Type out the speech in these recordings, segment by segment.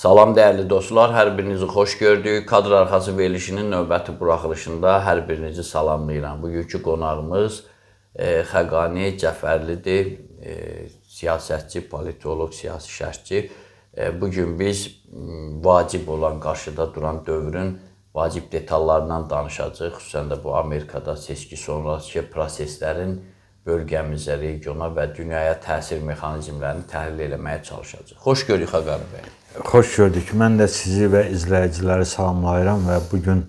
Salam dəyərli dostlar, hər birinizi xoş gördük. Kadr arxası verilişinin növbəti buraxılışında hər birinizi salamlayıram. Bugünkü qonağımız e, Xəqani Cəfərlidir. E, siyasətçi, politoloq, siyasi şərhçi e, bu gün biz vacib olan qarşıda duran dövrün vacib detallarından danışacağıq. Xüsusən də bu Amerikada seçki sonrası proseslərin bölgəmizə, regiona və dünyaya təsir mexanizmlərini təhlil eləməyə çalışacağıq. Xoş gördük Xaqan bəy. Xoş gördük. Mən də sizi və izləyiciləri salamlayıram və bu gün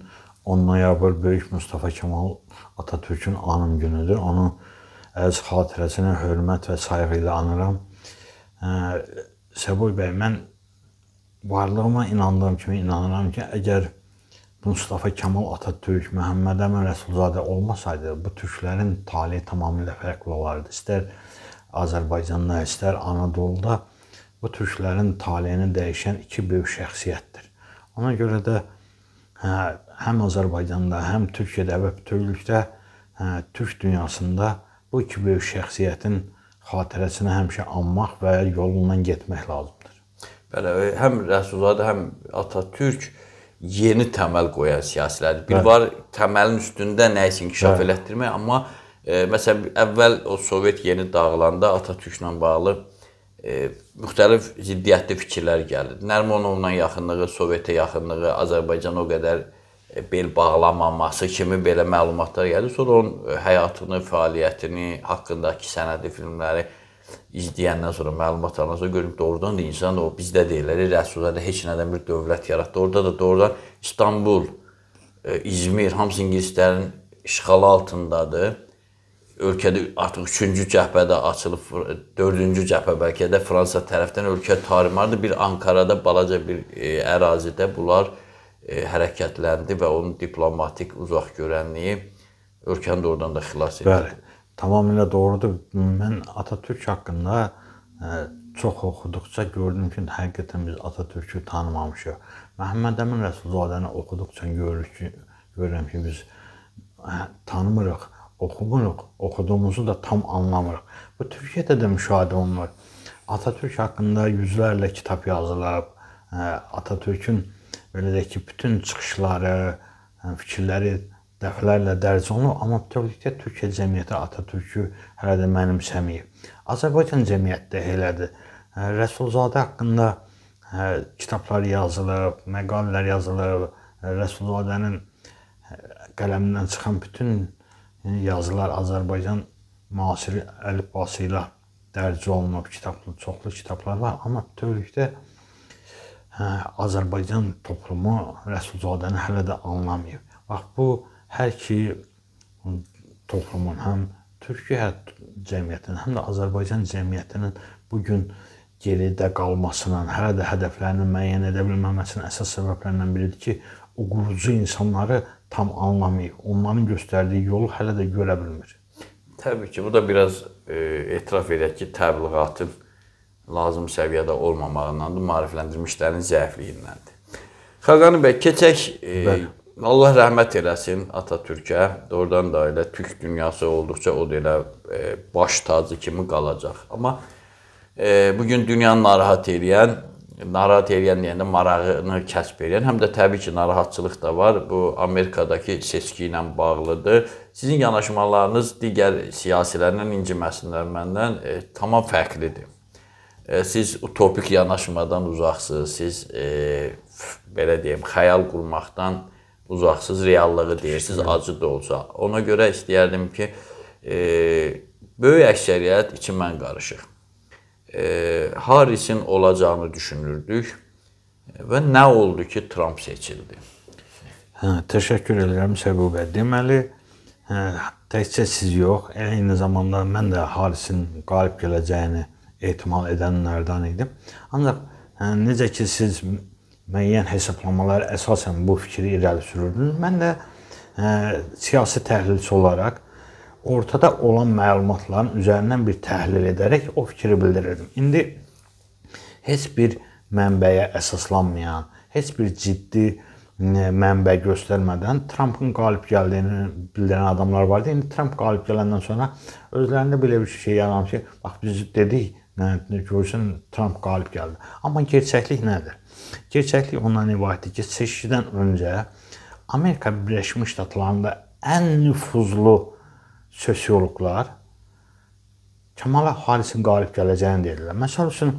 10 noyabr böyük Mustafa Kemal Atatürkün anım günüdür. Onu əziz xatirəsinə hörmət və sayğı ilə anıram. Səbuy bəy, mən varlığıma inandığım kimi inanıram ki, əgər Mustafa Kemal Atatürk, Məhəmməd Əmin Rəsulzadə olmasaydı, bu türklərin taleyi tamamilə fərqli olardı. İstər Azərbaycanda, istər Anadoluda bu türklərin taleyini dəyişən iki böyük şəxsiyyətdir. Ona görə də hə, həm Azərbaycanda, həm Türkiyədə və bütövlükdə hə, türk dünyasında bu iki böyük şəxsiyyətin xatirəsinə həmişə anmaq və yolundan getmək lazımdır. Bəli, e, həm Rəsulzadə, həm Atatürk yeni təməl qoyan siyasilərdir. Bir Bəli. var təməlin üstündə nəyisə inkişaf elətdirmək, amma e, məsələn əvvəl o Sovet yeni dağılanda Atatürklə bağlı e, müxtəlif ziddiyyətli fikirlər gəlirdi. Nərmanovla yaxınlığı, Sovetə yaxınlığı, Azərbaycan o qədər e, bel bağlamaması kimi belə məlumatlar gəlir. Sonra onun e, həyatını, fəaliyyətini, haqqındakı sənədi filmləri izləyəndən sonra məlumat alandan sonra görürəm doğrudan da insan o bizdə deyirlər, e, Rəsulullah heç nədən bir dövlət yaratdı. Orada da doğrudan İstanbul, e, İzmir hamısı ingilislərin işğalı altındadır. Ölkədə artıq 3-cü cəbhədə açılıb 4-cü cəbhə bəlkə də Fransa tərəfindən ölkə tarixində bir Ankara'da balaca bir ərazidə bunlar e, E, hərəkətləndi və onun diplomatik uzaqgörənliyi ölkəni də oradan da xilas etdi. Bəli. Tamamilə doğrudur. Mən Atatürk haqqında ə, e, çox oxuduqca gördüm ki, həqiqətən biz Atatürkü tanımamışıq. Məhəmməd Əmin Rəsulzadəni oxuduqca görürük ki, görürəm ki, biz ə, e, tanımırıq, oxumuruq, oxuduğumuzu da tam anlamırıq. Bu Türkiyədə də müşahidə olunur. Atatürk haqqında yüzlərlə kitab yazılıb, Atatürkün Belə də ki, bütün çıxışları, yəni fikirləri dəfələrlə dərc olunub, amma bütövlükdə Türkiyə cəmiyyəti Atatürkü hələ də mənimsəməyib. Azərbaycan cəmiyyəti də elədir. Rəsulzadə haqqında kitablar yazılıb, məqalələr yazılıb, Rəsulzadənin qələmindən çıxan bütün yəni, yazılar Azərbaycan müasir əlifbası ilə dərc olunub, kitablı çoxlu kitablar var, amma bütövlükdə hə, Azərbaycan toplumu Rəsulzadəni hələ də anlamayıb. Bax bu hər iki toplumun həm Türkiyə hə, cəmiyyətinin, həm də Azərbaycan cəmiyyətinin bu gün geridə qalmasının, hələ də hədəflərini müəyyən edə bilməməsinin əsas səbəblərindən biridir ki, o qurucu insanları tam anlamayıb. Onların göstərdiyi yolu hələ də görə bilmir. Təbii ki, bu da biraz e, etiraf edək ki, təbliğatın e, lazım səviyyədə olmamağındandır, maarifləndirmişlərin zəifliyindəndir. Xaqani bəy, keçək e, Allah rəhmət eləsin Atatürkə. Oradan da elə türk dünyası olduqca o da elə e, baş tacı kimi qalacaq. Amma e, bu gün dünyanı narahat edən narahat eləyən deyəndə marağını kəsb eləyən, həm də təbii ki, narahatçılıq da var. Bu Amerikadakı seçki ilə bağlıdır. Sizin yanaşmalarınız digər siyasilərlə inciməsinlər məndən e, tamam fərqlidir siz utopik yanaşmadan uzaqsınız, siz e, belə deyim, xəyal qurmaqdan uzaqsız reallığı deyirsiniz, acı da olsa. Ona görə istəyərdim ki, e, böyük əksəriyyət içi mən qarışıq. E, Harrisin olacağını düşünürdük və nə oldu ki, Tramp seçildi. Hə, təşəkkür edirəm Səqub bəy. Deməli, hə, təkcə siz yox, eyni zamanda mən də Harrisin qalib gələcəyini ehtimal edənlərdən idim. Ancaq yəni, necə ki siz müəyyən hesablamalar əsasən bu fikri irəli sürürdünüz. Mən də ə, e, siyasi təhlilçi olaraq ortada olan məlumatların üzərindən bir təhlil edərək o fikri bildirirdim. İndi heç bir mənbəyə əsaslanmayan, heç bir ciddi e, mənbə göstərmədən Trampın qalib gəldiyini bildirən adamlar vardı. İndi Tramp qalib gələndən sonra özlərində belə bir şey yaranıb ki, bax biz dedik, görürsən Tramp qalib gəldi. Amma gerçəklik nədir? Gerçəklik ondan ibarətdir ki, seçkidən öncə Amerika Birləşmiş Ştatlarında ən nüfuzlu sosioloqlar Kamala Harrisin qalib gələcəyini deyirlər. Məsəl üçün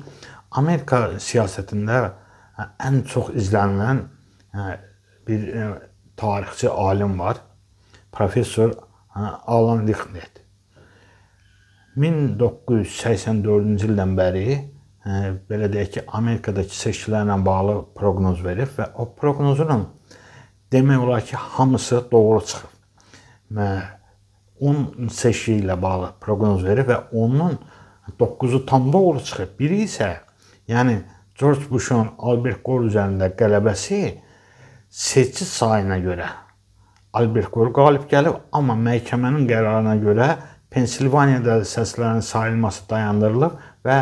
Amerika siyasətində ən çox izlənilən bir tarixçi alim var. Professor Alan Lichtenstein. 1984-cü ildən bəri ə, e, belə deyək ki, Amerikadakı seçkilərlə bağlı proqnoz verib və o proqnozun demək olar ki, hamısı doğru çıxıb. Və 10 seçki ilə bağlı proqnoz verib və onun 9-u tam doğru çıxıb. Biri isə, yəni George Bushun Albert Gore üzərində qələbəsi seçici sayına görə Albert Gore qalib gəlib, amma məhkəmənin qərarına görə Pensilvaniyada səslərin sayılması dayandırılıb və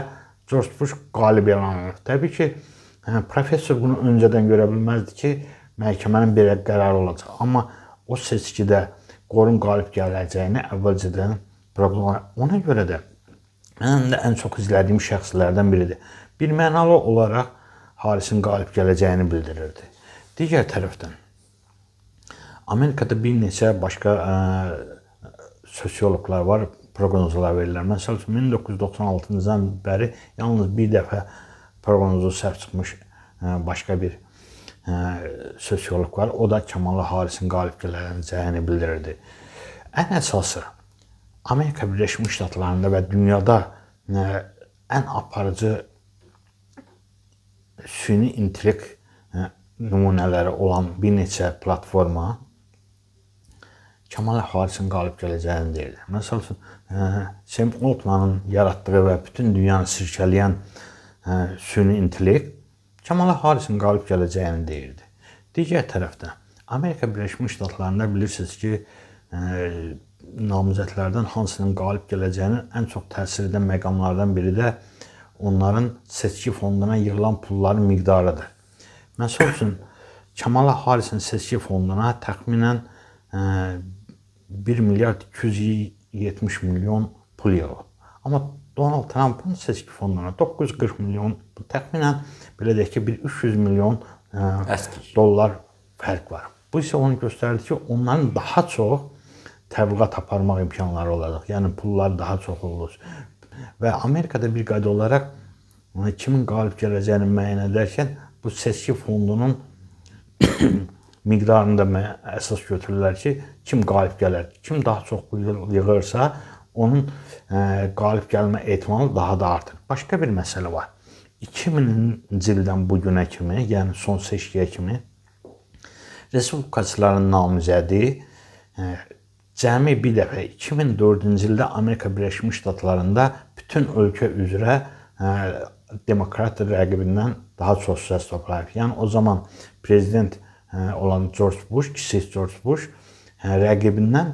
George Bush qalib elan olunur. Təbii ki, hə, professor bunu öncədən görə bilməzdi ki, məhkəmənin belə qərarı olacaq. Amma o seçkidə qorun qalib gələcəyini əvvəlcədən problem. Ona görə də mənim də ən çox izlədiyim şəxslərdən biridir. Bir mənalı olaraq Harisin qalib gələcəyini bildirirdi. Digər tərəfdən Amerikada bir neçə başqa ə, hə, sosioloqlar var, proqnozlar verirlər. Məsəl üçün 1996-cı ildən bəri yalnız bir dəfə proqnozu səhv çıxmış e, başqa bir e, sosioloq var. O da Kamalı Harisin qalib gələcəyini bildirirdi. Ən əsası Amerika Birləşmiş Ştatlarında və dünyada e, ən aparıcı süni intellekt nümunələri olan bir neçə platforma Kamal Əxlaqçının qalib gələcəyini deyirlər. Məsəl üçün, e, Sem Altmanın yaratdığı və bütün dünyanı sirkələyən e, süni intellekt Kamala Harrisin qalib gələcəyini deyirdi. Digər tərəfdən Amerika Birləşmiş Ştatlarında bilirsiniz ki, ə, e, namizədlərdən hansının qalib gələcəyinin ən çox təsir edən məqamlardan biri də onların seçki fonduna yığılan pulların miqdarıdır. Məsəl üçün Kamala Harrisin seçki fonduna təxminən ə, 1 milyard 270 milyon pul yığılıb. Amma Donald Trumpın seçki fonduna 940 milyon, bu təxminən belə deyək ki, bir 300 milyon e, ə, dollar fərq var. Bu isə onu göstərir ki, onların daha çox təbliğat aparmaq imkanları olacaq. Yəni pullar daha çox olur. Və Amerikada bir qayda olaraq yəni kimin qalib gələcəyini müəyyən edərkən bu seçki fondunun miqdarını da əsas götürürlər ki, kim qalib gələr, kim daha çox buyruq yığırsa, onun ə, e, qalib gəlmə ehtimalı daha da artır. Başqa bir məsələ var. 2000-ci ildən bu günə kimi, yəni son seçkiyə kimi respublikaçıların namizədi ə, e, cəmi bir dəfə 2004-cü ildə Amerika Birləşmiş Ştatlarında bütün ölkə üzrə ə, e, demokrat rəqibindən daha çox səs toplayıb. Yəni o zaman prezident ə, olan George Bush, kiçik George Bush yəni rəqibindən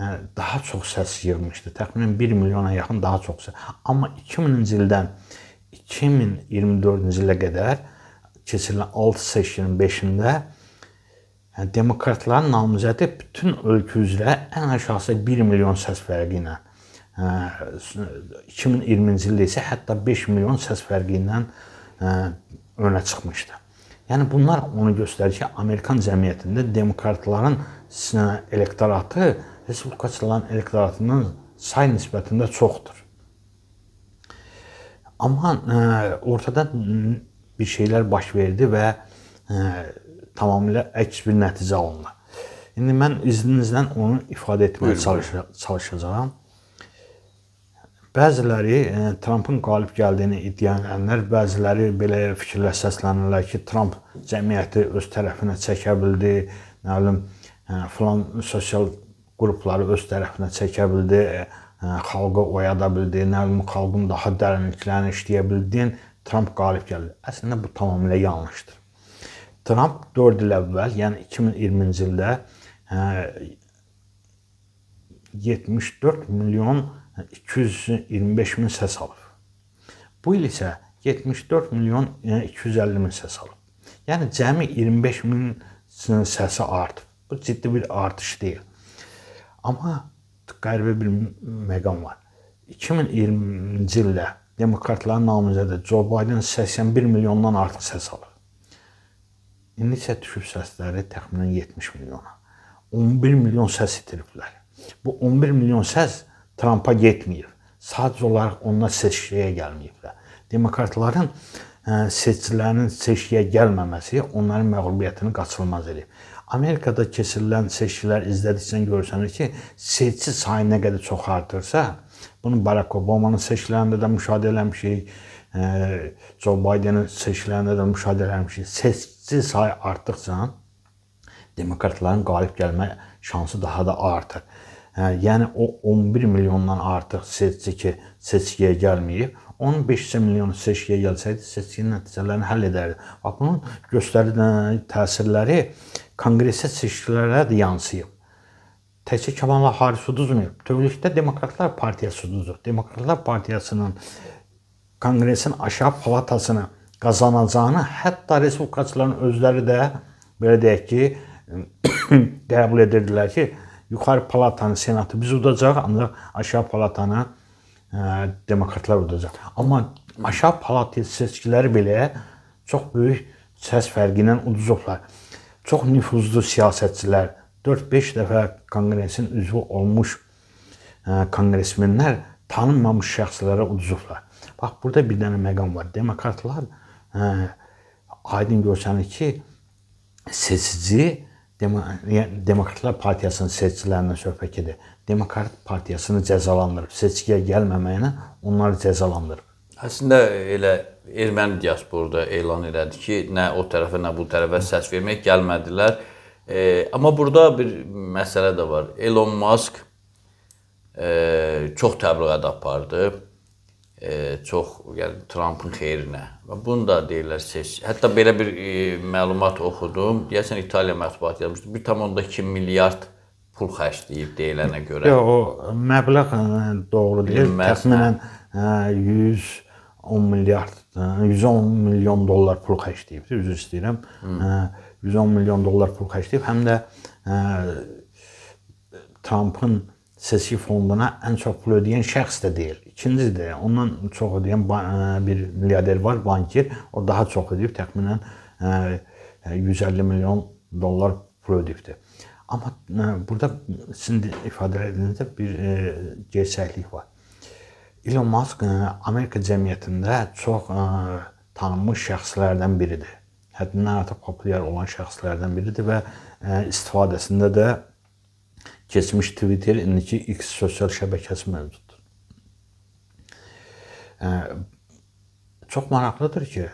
yəni daha çox səs yığmışdı. Təxminən 1 milyona yaxın daha çox səs. Amma 2000-ci ildən 2024-cü ilə qədər keçirilən 6 seçkimin 5-də yəni hə, demokratların namizədi bütün ölkə üzrə ən aşağısı 1 milyon səs fərqi ilə 2020-ci ildə isə hətta 5 milyon səs fərqi ilə önə çıxmışdı. Yəni bunlar onu göstərir ki, Amerikan cəmiyyətində demokratların Sinə elektoratı respublikaçıların elektoratının say nisbətində çoxdur. Amma ə, e, ortada bir şeylər baş verdi və ə, e, tamamilə əks bir nəticə alındı. İndi mən izninizlə onu ifadə etməyə çalış çalışacağam. Bəziləri ə, e, Trumpın qalib gəldiyini iddia edənlər, bəziləri belə fikirlə səslənirlər ki, Trump cəmiyyəti öz tərəfinə çəkə bildi, nə bilim, filan sosial qrupları öz tərəfinə çəkə bildi, xalqı oyada bildi, nə bilim xalqın daha dərinliklərini işləyə bildiyin Tramp qalib gəldi. Əslində bu tamamilə yanlışdır. Tramp 4 il əvvəl, yəni 2020-ci ildə 74 milyon 225 min səs alıb. Bu il isə 74 milyon 250 min səs alıb. Yəni cəmi 25 min səsi artıb. Bu ciddi bir artış deyil. Amma qəribə bir məqam var. 2020-ci ildə demokratların namizədi Joe Biden 81 milyondan artıq səs alır. İndi isə düşüb səsləri təxminən 70 milyona. 11 milyon səs itiriblər. Bu 11 milyon səs Trumpa getməyib. Sadəcə olaraq onlar seçkiyə gəlməyiblər. Demokratların e, seçicilərinin seçkiyə gəlməməsi onların məğlubiyyətini qaçılmaz edib. Amerikada keçirilən seçkilər izlədikcə görürsəndir ki, seçici sayı nə qədər çox artırsa, bunu Barack Obamanın seçkilərində də müşahidə etmişik, e, Joe Bidenin seçkilərində də müşahidə etmişik. Seçici sayı artdıqca demokratların qalib gəlmə şansı daha da artır. E, yəni o 11 milyondan artıq seçici ki, seçkiyə gəlməyib. 15 milyon seçkiyə gəlsəydi, seçkinin nəticələrini həll edərdi. Bax bunun göstərilən təsirləri konqresə seçkilərə də yansıyıb. Təkcə Kamala Harris uduzmayıb. Bütövlükdə Demokratlar Partiyası uduzub. Demokratlar Partiyasının konqresin aşağı palatasını qazanacağını hətta respublikaçıların özləri də belə deyək ki, qəbul edirdilər ki, yuxarı palatanı senatı biz udacaq, ancaq aşağı palatanı demokratlar udacaq. Amma aşağı palatı seçkiləri belə çox böyük səs fərqi ilə uduzublar. Çox nüfuzlu siyasətçilər, 4-5 dəfə konqresin üzvü olmuş konqresmenlər tanınmamış şəxslərə uduzublar. Bax burada bir dənə məqam var. Demokratlar ə, aydın görsənir ki, seçici yəni Demokratlar Partiyasının seçicilərindən söhbət gedir. Demokrat Partiyasını cəzalandırıb. Seçkiyə gəlməməyinə onları cəzalandırıb. Əslində elə erməni diasporu da elan elədi ki, nə o tərəfə, nə bu tərəfə səs vermək gəlmədilər. E, amma burada bir məsələ də var. Elon Musk e, çox təbliğat apardı. E, çox, yəni Trampın xeyrinə. Və bunu da deyirlər seç. Hətta belə bir e, məlumat oxudum. Deyəsən İtaliya mətbuatı yazmışdı. 1.2 milyard e, pul xərcləyib deyilənə görə. Yox, o məbləğ hə, doğru deyil. Hə. Təxminən 110 hə, milyard, 110 milyon dollar pul xərcləyibdi, üzr istəyirəm. Hmm. 110 milyon dollar pul xərcləyib, həm də Trampın seçki fonduna ən çox pul ödəyən şəxs də deyil. İkinci də ondan çox ödəyən bir milyarder var, banker, o daha çox ödəyib, təxminən 150 milyon dollar pul ödəyibdi. Amma e, burada sizin ifadə etdiyinizdə bir e, gerçəklik var. Elon Musk e, Amerika cəmiyyətində çox e, tanınmış şəxslərdən biridir. Həddindən artıq populyar olan şəxslərdən biridir və e, istifadəsində də keçmiş Twitter, indiki X sosial şəbəkəsi mövcuddur. E, çox maraqlıdır ki,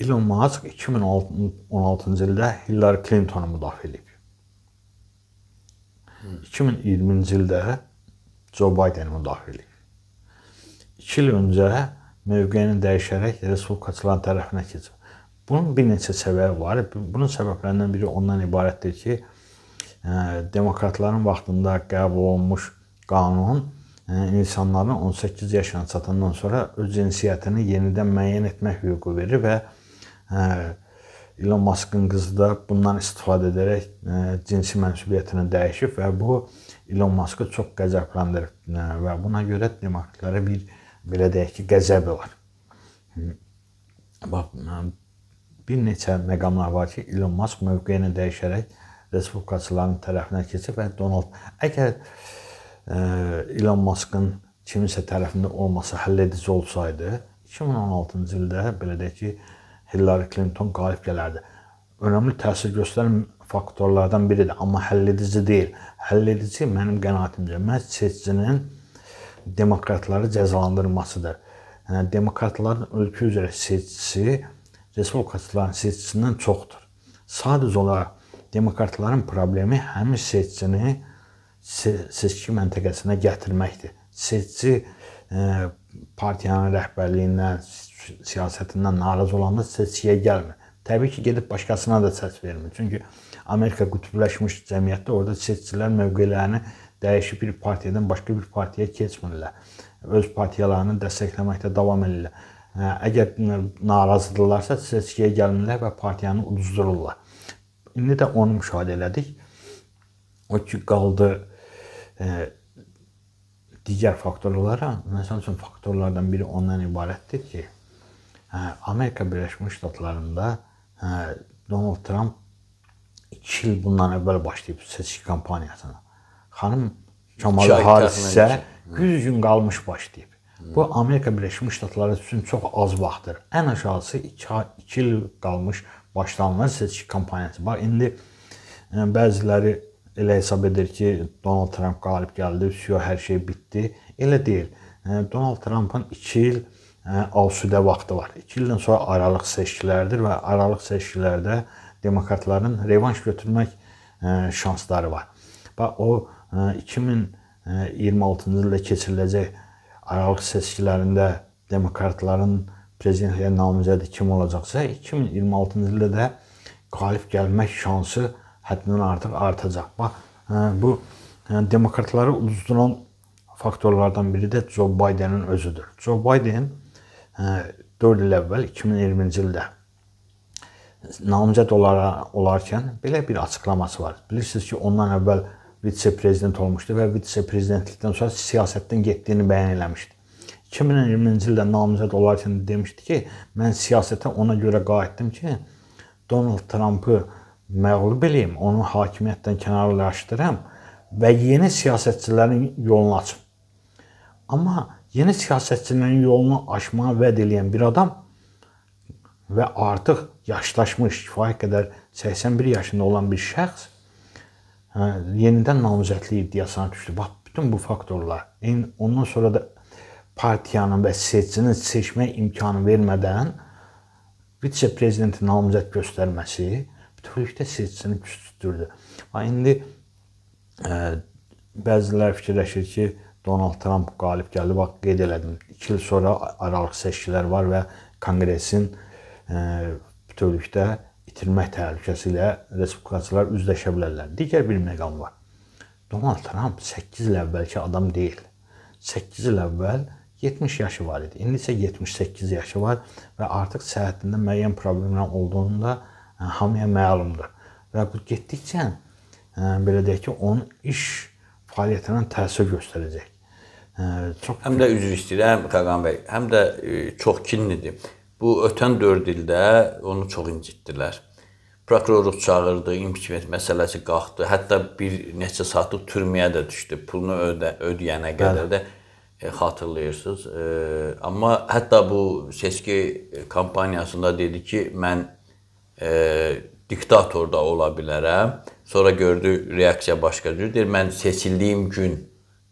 Elon Musk 2016-cı ildə Hillary Clinton-u müdafiə edib. 2020-ci ildə Joe Biden onu daxil edib. 2 il öncə mövqeyini dəyişərək respublikaçıların tərəfinə keçib. Bunun bir neçə səbəbi var. Bunun səbəblərindən biri ondan ibarətdir ki, e, demokratların vaxtında qəbul olunmuş qanun e, insanların 18 yaşına çatandan sonra öz cinsiyyətini yenidən müəyyən etmək hüququ verir və e, Elon Muskın qızı da bundan istifadə edərək ə, e, cinsi mənsubiyyətini dəyişib və bu Elon Muskı çox qəzəbləndirib e, və buna görə demokratlara bir belə deyək ki, qəzəbi var. Bax e, bir neçə məqamlar var ki, Elon Musk mövqeyini dəyişərək respublikaçıların tərəfinə keçib və Donald əgər ə, Elon Muskın kiminsə tərəfində olmasa həll edici olsaydı 2016-cı ildə belə deyək ki, Hillary Clinton qalib gələrdi. Önəmli təsir göstərən faktorlardan biridir, amma həlledici deyil. Həlledici mənim qənaətimcə məhz seçicinin demokratları cəzalandırmasıdır. Yəni demokratların ölkə üzrə seçicisi respublikaçıların seçicisindən çoxdur. Sadəcə olaraq demokratların problemi həmin seçicini seçki məntəqəsinə gətirməkdir. Seçici e, partiyanın rəhbərliyindən, siyasətindən narazı olanda seçkiyə gəlmir. Təbii ki, gedib başqasına da səs vermir. Çünki Amerika qutubləşmiş cəmiyyətdə orada seçicilər mövqelərini dəyişib bir partiyadan başqa bir partiyaya keçmirlər. Öz partiyalarını dəstəkləməkdə davam edirlər. Hə, əgər narazıdırlarsa seçkiyə gəlmirlər və partiyanı uduzdururlar. İndi də onu müşahidə elədik. O ki qaldı e, digər faktorlara, məsəl üçün faktorlardan biri ondan ibarətdir ki, Hə, Amerika Birləşmiş Ştatlarında hə, Donald Trump 2 il bundan əvvəl başlayıb seçki kampaniyasına. Xanım Kamala Harris isə 100 gün qalmış başlayıb. Bu Amerika Birləşmiş Ştatları üçün çox az vaxtdır. Ən aşağısı 2 2 il qalmış başlanılan seçki kampaniyası. Bax indi e, bəziləri elə hesab edir ki, Donald Trump qalib gəldi, siyah hər şey bitdi. Elə deyil. E, Donald Trumpın 2 il Hə, alsüdə vaxtı var. 2 ildən sonra aralıq seçkilərdir və aralıq seçkilərdə demokratların revanş götürmək hə, şansları var. Və o 2026-cı hə, ildə keçiriləcək aralıq seçkilərində demokratların prezidentliyə namizədi kim olacaqsa, 2026-cı ildə də qalib gəlmək şansı həddindən artıq artacaq. Bax, bu demokratları uduzduran faktorlardan biri də Joe Bidenin özüdür. Joe Biden 4 hə, il əvvəl 2020-ci ildə namizəd olaraq olarkən belə bir açıqlaması var. Bilirsiniz ki, ondan əvvəl vitse-prezident olmuşdu və vitse-prezidentlikdən sonra siyasətdən getdiyini bəyan eləmişdi. 2020-ci ildə namizəd olarkən demişdi ki, mən siyasətə ona görə qayıtdım ki, Donald Trumpı məğlub eləyim, onu hakimiyyətdən kənarlaşdıram və yeni siyasətçilərin yolunu açım. Amma yeni siyasətçilərin yolunu aşmağa vəd eləyən bir adam və artıq yaşlaşmış, kifayət qədər 81 yaşında olan bir şəxs hə, yenidən namizədlik iddiasına düşdü. Bax, bütün bu faktorlar, eyni ondan sonra da partiyanın və seçicinin seçmək imkanı vermədən vitse prezidenti namizəd göstərməsi bütünlükdə seçicini küstürdü. Ha indi ə, hə, bəzilər fikirləşir ki, Donald Trump qalib gəldi. Bax qeyd elədim. 2 il sonra aralıq seçkilər var və Konqresin e, bütövlükdə itirmək təhlükəsi ilə respublikaçılar üzləşə bilərlər. Digər bir məqam var. Donald Trump 8 il əvvəlki adam deyil. 8 il əvvəl 70 yaşı var idi. İndi isə 78 yaşı var və artıq səhhətində müəyyən problemlər olduğunda e, hamıya məlumdur. Və bu getdikcə e, belə deyək ki, onun iş fəaliyyətinə təsir göstərəcək çox həm də üzr istəyirəm Qaqan bəy, həm də e, çox kinlidir. Bu ötən 4 ildə onu çox incitdilər. Prokurorluq çağırdı, impeachment məsələsi qalxdı. Hətta bir neçə saatlıq türməyə də düşdü. Pulunu ödə, ödəyənə qədər də e, xatırlayırsınız. E, amma hətta bu seçki kampaniyasında dedi ki, mən e, diktator da ola bilərəm. Sonra gördü reaksiya başqa cürdür. Mən seçildiyim gün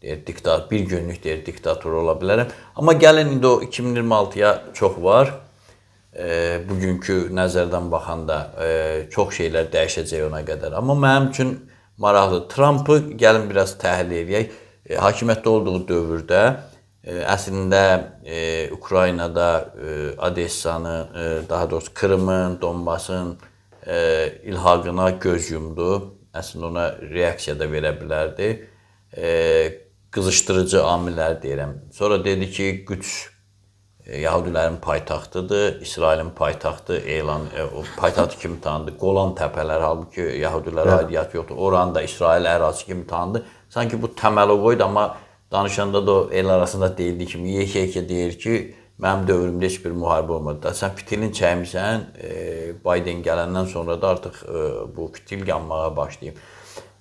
deyir, diktat bir günlük deyir, diktator ola bilərəm. Amma gəlin indi o 2026-ya çox var. E, bugünkü nəzərdən baxanda e, çox şeylər dəyişəcək ona qədər. Amma mənim üçün maraqlı Trampı gəlin biraz təhlil eləyək. E, hakimiyyətdə olduğu dövrdə e, əslində e, Ukraynada e, Odessanı, e, daha doğrusu Krımın, Donbasın e, ilhaqına göz yumdu. Əslində ona reaksiya da verə bilərdi. E, qızışdırıcı amillər deyirəm. Sonra dedi ki, güc e, Yahudilərin paytaxtıdır, İsrailin paytaxtı elan e, o paytaxt kimi tanındı. Qolan təpələri halbuki Yahudilərə aidiyyət yoxdur. Oran da İsrail ərazisi kimi tanındı. Sanki bu təməloq idi, amma danışanda da el arasında deyildiyi kimi YKK deyir ki, mənim dövrümdə heç bir müharibə olmadı. Da sən fitilin çəkmisən, e, Biden gələndən sonra da artıq bu fitil yanmağa başlayıb.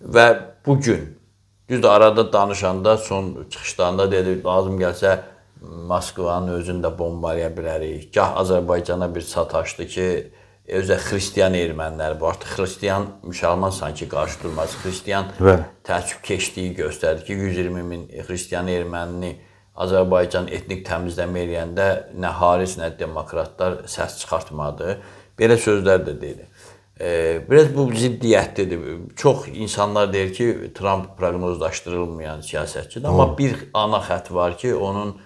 Və bu gün Güclə arada danışanda, son çıxışlarında dedi, lazım gəlsə Moskvanın özünü də bombalaya bilərik. Gah Azərbaycana bir sataşdı ki, e, özə xristian ermənilər bu. Artıq xristian müsəlman sanki qarşı durmaz. Xristian təəssübkeşliyi göstərdi ki, 120 min xristian ermənini Azərbaycan etnik təmizləmə eləyəndə nə xaric, nə demokratlar səs çıxartmadı. Belə sözlər də deyilir. Biraz bu ziddiyyətlidir. Çox insanlar deyir ki, Tramp proqnozlaşdırılmayan siyasətçidir, amma bir ana xətt var ki, onun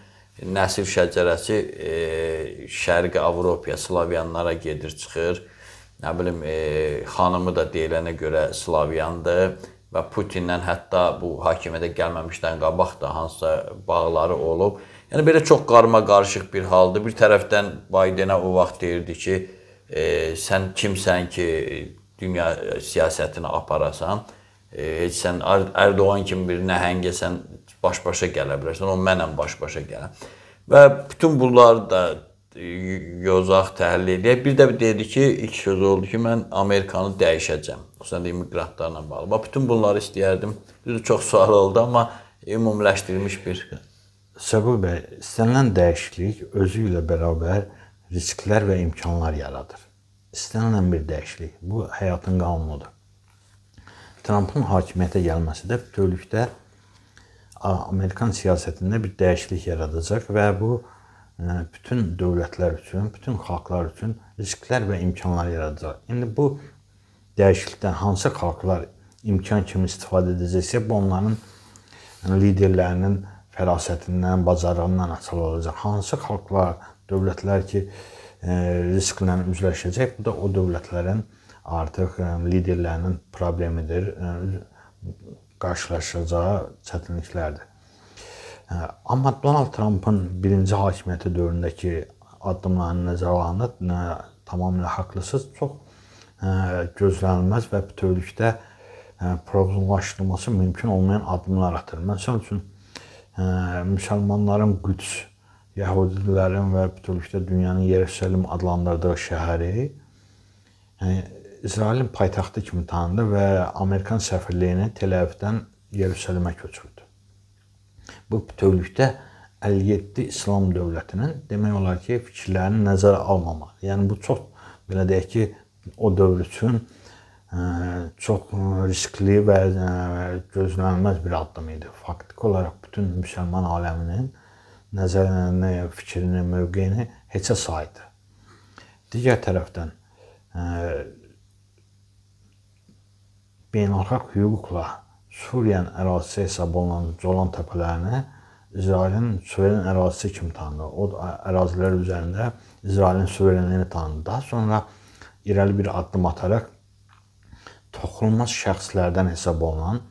nəsil şəcərəsi e, Şərqi Avropaya, Slavyanlara gedir, çıxır. Nə bilim, e, xanımı da deyilənə görə Slavyandır və Putinlə hətta bu hakimiyyətə gəlməmişdən qabaq da hansısa bağları olub. Yəni belə çox qarma qarışıq bir haldır. Bir tərəfdən Baydenə o vaxt deyirdi ki, e, sən kimsən ki, dünya siyasətini aparasan, e, heç sən Erdoğan kimi bir nəhəngə sən baş-başa gələ bilərsən, o mənəm baş-başa gələm. Və bütün bunları da e, yozaq təhlil edək. Bir də dedi ki, ilk söz oldu ki, mən Amerikanı dəyişəcəm. Xüsusən də immiqrantlarla bağlı. Bax bütün bunları istəyərdim. Düzdür, çox sual oldu, amma ümumiləşdirilmiş bir Səbur bəy, istənilən dəyişiklik özü ilə bərabər risklər və imkanlar yaradır. İstənilən bir dəyişiklik bu həyatın qanunudur. Trampın hakimiyyətə gəlməsi də bütövlükdə Amerikan siyasətində bir dəyişiklik yaradacaq və bu e, bütün dövlətlər üçün, bütün xalqlar üçün risklər və imkanlar yaradacaq. İndi bu dəyişiklikdən hansı xalqlar imkan kimi istifadə edəcəksə, bu onların e, liderlərinin fərasətindən, bacarığından asılı olacaq. Hansı xalqlar dövlətlər ki, e, risklə üzləşəcək. Bu da o dövlətlərin artıq e, liderlərinin problemidir, e, qarşılaşacağı çətinliklərdir. Amma Donald Trampın birinci hakimiyyəti dövründəki addımlarını nəzərə alanda tamamilə haqlısınız. Çox gözlənilməz və bütövlükdə problemlaşdırılması mümkün olmayan addımlar atır. Məsəl üçün müsəlmanların Qüds yəhudilərin və bütövlükdə dünyanın Yeruşalim adlandırdığı şəhəri yəni İsrailin paytaxtı kimi tanındı və Amerikan səfirliyini Tel-Əvivdən Yeruşalimə köçürdü. Bu bütövlükdə 57 İslam dövlətinin demək olar ki, fikirlərini nəzərə almamaq. Yəni bu çox belə deyək ki, o dövr üçün ə, e, çox riskli və ə, e, gözlənilməz bir addım idi. Faktiki olaraq bütün müsəlman aləminin nəzərini, fikrini, mövqeyini heçə saydı. Digər tərəfdən beynəlxalq hüquqla Suriyanın ərazisi hesab olunan Golan təpələrini İsrailin suveren ərazisi kimi tanıdı. O ərazilər üzərində İsrailin suverenliyini tanıdı. Daha sonra irəli bir addım ataraq toxunulmaz şəxslərdən hesab olunan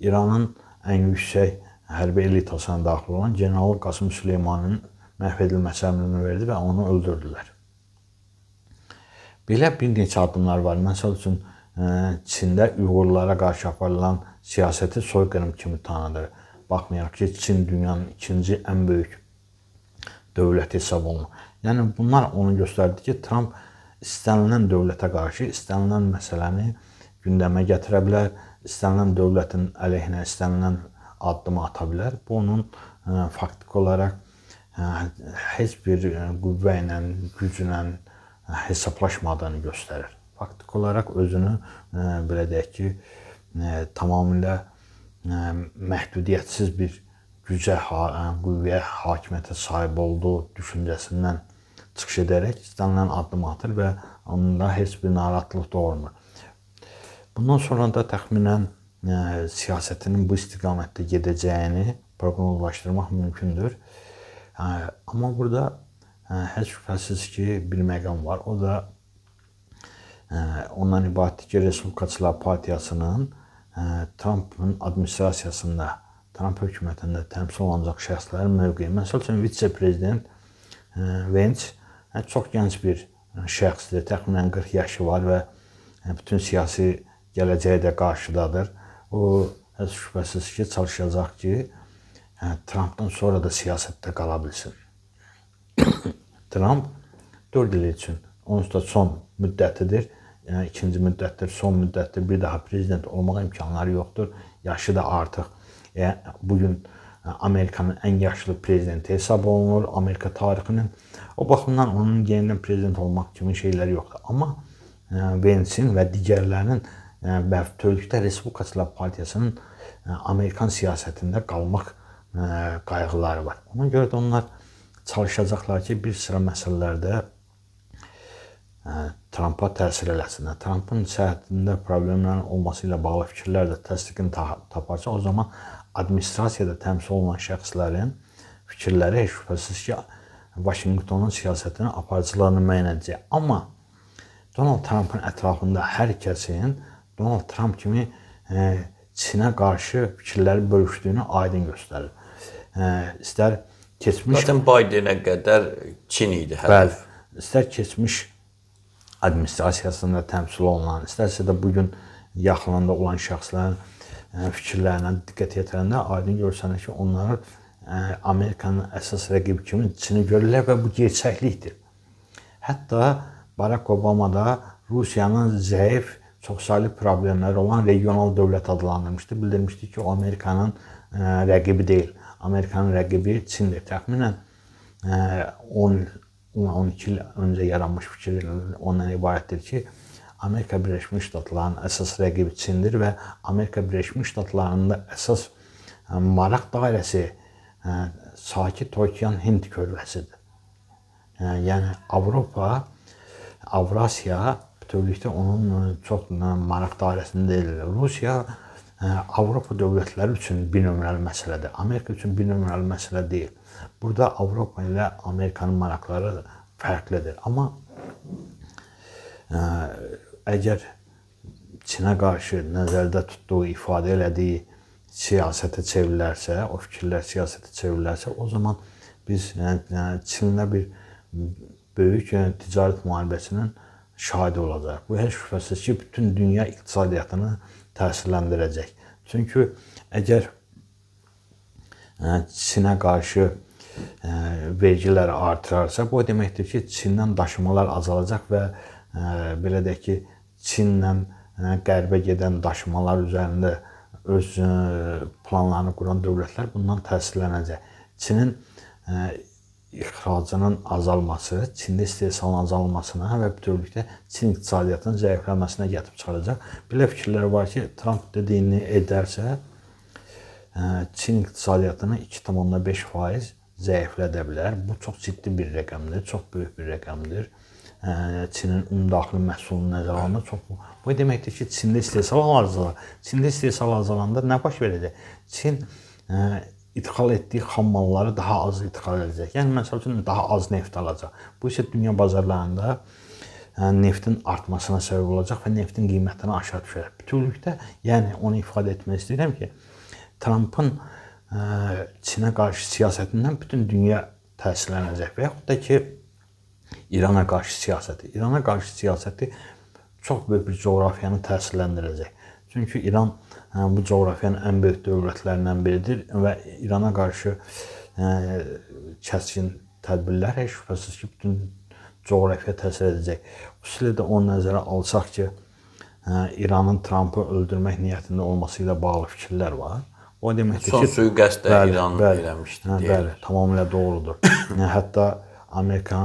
İranın ən yüksək hərbi elitasına daxil olan general Qasım Süleymanın məhv edilməsi əmrini verdi və onu öldürdülər. Belə bir neçə addımlar var. Məsəl üçün e, Çində Uyğurlara qarşı aparılan siyasəti soyqırım kimi tanıdır. Baxmayaraq ki, Çin dünyanın ikinci ən böyük dövləti hesab olunur. Yəni bunlar onu göstərdi ki, Tramp istənilən dövlətə qarşı istənilən məsələni gündəmə gətirə bilər, istənilən dövlətin əleyhinə istənilən addımı ata bilər. Bu onun e, faktiki olaraq e, heç bir e, qüvvə ilə, güclə hesablaşmadığını göstərir. Faktiki olaraq özünü belə deyək ki, tamamilə məhdudiyyətsiz bir gücə, qüvvəyə, hakimiyyətə sahib olduğu düşüncəsindən çıxış edərək istənilən addım atır və onda heç bir narahatlıq doğurmur. Bundan sonra da təxminən siyasətinin bu istiqamətdə gedəcəyini proqnozlaşdırmaq mümkündür. Amma burada heç şübhəsiz ki, bir məqam var. O da ondan ibarətdir ki, Respublikaçılar Partiyasının Trumpın administrasiyasında, Trump hökumətində təmsil olunacaq şəxslərin mövqeyi. Məsəl üçün vitse-prezident Vance çox gənc bir şəxsdir. Təxminən 40 yaşı var və bütün siyasi gələcəyi də qarşıdadır O heç şübhəsiz ki, çalışacaq ki, hə, Trampdan sonra da siyasətdə qala bilsin. Tramp 4 il üçün, onsuz da son müddətidir. Yəni ikinci müddətdir, son müddətdir. Bir daha prezident olmağa imkanları yoxdur. Yaşı da artıq yəni, e, bu gün e, Amerikanın ən yaşlı prezidenti hesab olunur Amerika tarixinin. O baxımdan onun yenidən prezident olmaq kimi şeyləri yoxdur. Amma e, Vensin və digərlərinin və Türkdə Respublikaçılar Partiyasının Amerikan siyasətində qalmaq qayğıları var. Ona görə də onlar çalışacaqlar ki, bir sıra məsələlərdə Trampa təsir eləsinlər. Trampın səhhətində problemlərin olması ilə bağlı fikirlər də təsdiqini ta taparsa, o zaman administrasiyada təmsil olunan şəxslərin fikirləri heç şübhəsiz ki, Vaşinqtonun siyasətini aparıcılarını müəyyən edəcək. Amma Donald Trampın ətrafında hər kəsin Donald Trump kimi e, Çinə qarşı fikirləri bölüşdüyünü aydın göstərir. E, istər keçmiş Zaten Bidenə qədər Çin idi hədəf. Bəli. İstər keçmiş administrasiyasında təmsil olunan, istərsə də bu gün yaxınlığında olan şəxslərin e, fikirlərinə diqqət yetirəndə aydın görsənir ki, onları e, Amerikanın əsas rəqibi kimi Çini görürlər və bu gerçəklikdir. Hətta Barack Obama da Rusiyanın zəif çoxsaylı problemləri olan regional dövlət adlandırmışdı. Bildirmişdi ki, o Amerikanın ə, e, rəqibi deyil. Amerikanın rəqibi Çindir. Təxminən ə, 10 12 il öncə yaranmış fikir ondan ibarətdir ki, Amerika Birləşmiş Ştatlarının əsas rəqibi Çindir və Amerika Birləşmiş Ştatlarında əsas e, maraq dairəsi ə, e, sakit okean Hind körfəzidir. Yəni Avropa, Avrasiya bütövlükdə onun e, çox e, maraq dairəsində deyil. Rusiya e, Avropa dövlətləri üçün bir nömrəli məsələdir. Amerika üçün bir nömrəli məsələ deyil. Burada Avropa ilə Amerikanın maraqları fərqlidir. Amma əgər Çinə qarşı nəzərdə tutduğu, ifadə elədiyi siyasətə çevrilərsə, o fikirlər siyasətə çevrilərsə, o zaman biz yəni Çinlə bir böyük yəni, ticarət müharibəsinin şahidi olacaq. Bu heç şübhəsiz ki, bütün dünya iqtisadiyyatını təsirləndirəcək. Çünki əgər e, Çinə qarşı e, vergilər artırarsa, bu o deməkdir ki, Çindən daşımalar azalacaq və e, belə deyək ki, Çinlə qərbə gedən daşımalar üzərində öz planlarını quran dövlətlər bundan təsirlənəcək. Çinin ixracının azalması, Çində istehsalın azalmasına və bütövlükdə Çin iqtisadiyyatının zəifləməsinə gətirib çıxaracaq. Belə fikirlər var ki, Tramp dediyini edərsə, e, Çin iqtisadiyyatını 2.5% zəiflədə bilər. Bu çox ciddi bir rəqəmdir, çox böyük bir rəqəmdir. E, Çinin ümumdaxili məhsulunu nəzərə alanda çox bu deməkdir ki, Çində istehsal azalır. Çində istehsal azalanda nə baş verəcək? Çin e, idxal etdiyi xam malları daha az idxal edəcək. Yəni məsəl üçün daha az neft alacaq. Bu isə dünya bazarlarında yəni, neftin artmasına səbəb olacaq və neftin qiymətləri aşağı düşəcək. Bütünlükdə yəni onu ifadə etmək istəyirəm ki, Trampın ə, e, Çinə qarşı siyasətindən bütün dünya təsirlənəcək və yaxud da ki İrana qarşı siyasəti. İrana qarşı siyasəti çox böyük bir coğrafiyanı təsirləndirəcək. Çünki İran Hə, bu coğrafiyanın ən böyük dövlətlərindən biridir və İrana qarşı e, kəskin tədbirlər heç şübhəsiz ki, bütün coğrafiyaya təsir edəcək. Xüsusilə də onu nəzərə alsaq ki, e, İranın Trampı öldürmək niyyətində olması ilə bağlı fikirlər var. O deməkdir Son ki, sui-qəsd də İran eləmişdi. Hə, deyil. bəli, tamamilə doğrudur. E, hətta Amerika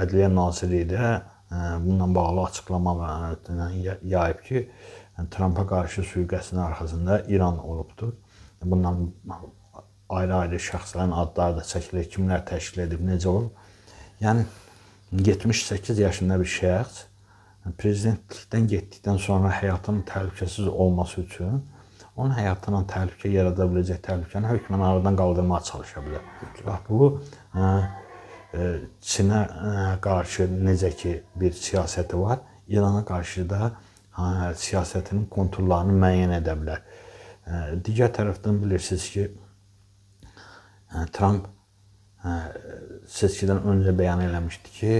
Ədliyyə Nazirliyi də bununla bağlı açıqlama yəni yayıb ki, yəni, Trampa qarşı sui-qəsdin arxasında İran olubdur. Bundan ayrı-ayrı şəxslərin adları da çəkilir, kimlər təşkil edib, necə olub. Yəni 78 yaşında bir şəxs prezidentlikdən getdikdən sonra həyatının təhlükəsiz olması üçün onun həyatına təhlükə yarada biləcək təhlükəni hökmən aradan qaldırmağa çalışa bilər. Bax bu ə, ə, Çinə ə, qarşı necə ki bir siyasəti var, İrana qarşı da hə, siyasətinin konturlarını müəyyən edə bilər. Ə, hə, digər tərəfdən bilirsiniz ki, ə, hə, Trump ə, hə, seçkidən öncə bəyan eləmişdi ki,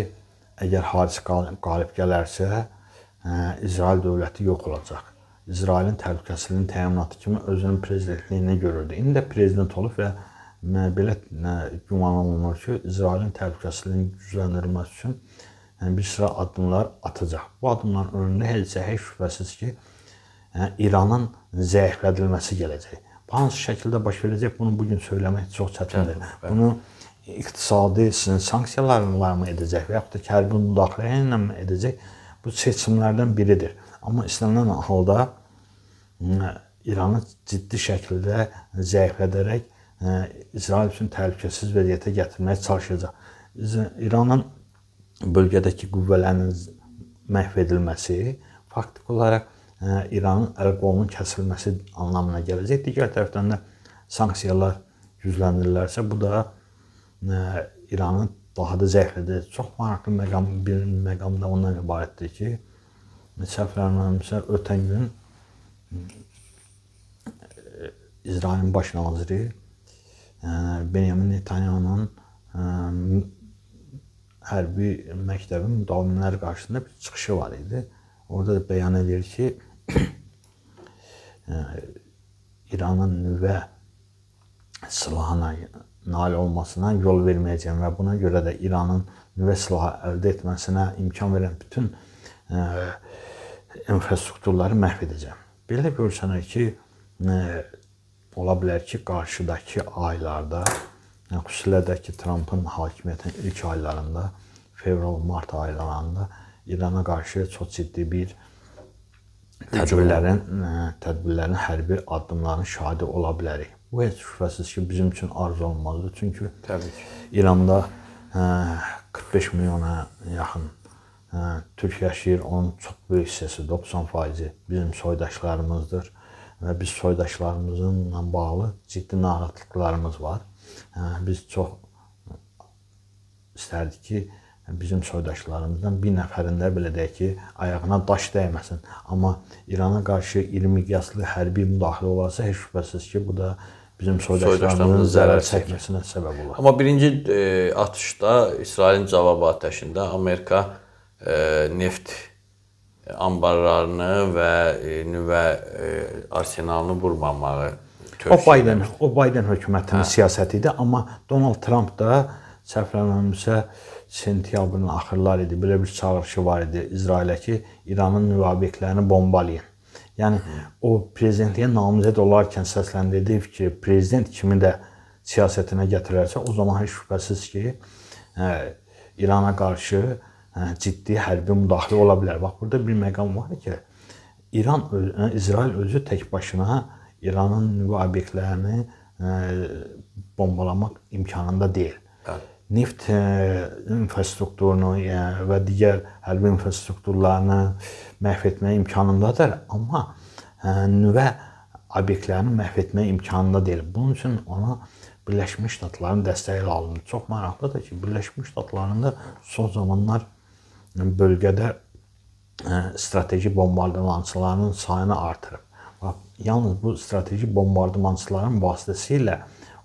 əgər haris qalib gələrsə, ə, İsrail dövləti yox olacaq. İsrailin təhlükəsizliyinin təminatı kimi özünün prezidentliyini görürdü. İndi də prezident olub və belə güman olunur ki, İsrailin təhlükəsizliyini gücləndirmək üçün yəni bir sıra addımlar atacaq. Bu adımların önündə heç heç şübhəsiz ki, yəni İranın zəiflədilməsi gələcək. Hansı şəkildə baş verəcək bunu bu gün söyləmək çox çətindir. Hə, bunu iqtisadi sanksiyalarla mı edəcək və yaxud da hərbi müdaxilə ilə mi edəcək? Bu seçimlərdən biridir. Amma istənilən halda İranı ciddi şəkildə zəiflədərək İsrail üçün təhlükəsiz vəziyyətə gətirməyə çalışacaq. İranın bölgədəki qüvvələrin məhv edilməsi faktiki olaraq ə, e, İranın əl qolunun kəsilməsi anlamına gələcək. Digər tərəfdən də sanksiyalar gücləndirilirsə, bu da ə, e, İranı daha da zəiflədir. Çox maraqlı məqam bir məqam da ondan ibarətdir ki, səhvlənməmsə ötən gün e, İsrailin baş naziri Benjamin Netanyahu-nun hərbi məktəbin müdavimələr qarşısında bir çıxışı var idi. Orada da bəyan edir ki, e, İranın nüvə silahına nail olmasına yol verməyəcəm və buna görə də İranın nüvə silahı əldə etməsinə imkan verən bütün ə, e, infrastrukturları məhv edəcəm. Belə görünür ki, ə, e, ola bilər ki, qarşıdakı aylarda Yəni xüsusilə də ki, Trampın hakimiyyətinin ilk aylarında, fevral-mart aylarında İrana qarşı çox ciddi bir tədbirlərin, e, tədbirlərin hərbi addımlarının şahidi ola bilərik. Bu heç şübhəsiz ki, bizim üçün arzu olmazdı. Çünki təbii ki, İranda 45 e, milyona yaxın e, türk yaşayır. Onun çox böyük hissəsi, 90% bizim soydaşlarımızdır və biz soydaşlarımızla bağlı ciddi narahatlıqlarımız var. Hə, biz çox istərdik ki, bizim soydaşlarımızdan bir nəfərində belə deyək ki, ayağına daş dəyməsin. Amma İrana qarşı 20 miqyaslı hərbi müdaxilə olarsa, heç şübhəsiz ki, bu da bizim soydaşlarımızın zərər çəkməsinə səbəb olar. Amma birinci e, atışda İsrailin cavab atəşində Amerika e, neft anbarlarını və e, nüvə arsenalını vurmamağı O Biden, o Biden hökumətinin hə. siyasətidir, amma Donald Trump da səhvlənməmsə sentyabrın axırları idi. Belə bir çağırışı var idi İsrailə ki, İranın müvafiqlərini bombalayın. Yəni Hı. o prezidentliyə namizəd olarkən səsləndirdiyi fikri prezident kimi də siyasətinə gətirərsə, o zaman heç şübhəsiz ki, ə, İrana qarşı ə, ciddi hərbi müdaxilə ola bilər. Bax burada bir məqam var ki, İran İsrail özü tək başına İranın nüvə obyektlərini e, bombalamaq imkanında deyil. Bəli. Neft e, infrastrukturunu e, və digər hərbi infrastrukturlarını məhv etmək imkanındadır, amma nüvə obyektlərini məhv etmək imkanında deyil. Bunun üçün ona Birləşmiş Ştatların dəstəyi alınır. Çox maraqlıdır ki, Birləşmiş Ştatlarında son zamanlar bölgədə strateji bombardmançılarının sayını artırıb. Yalnız bu strateji bombardımançıların vasitəsilə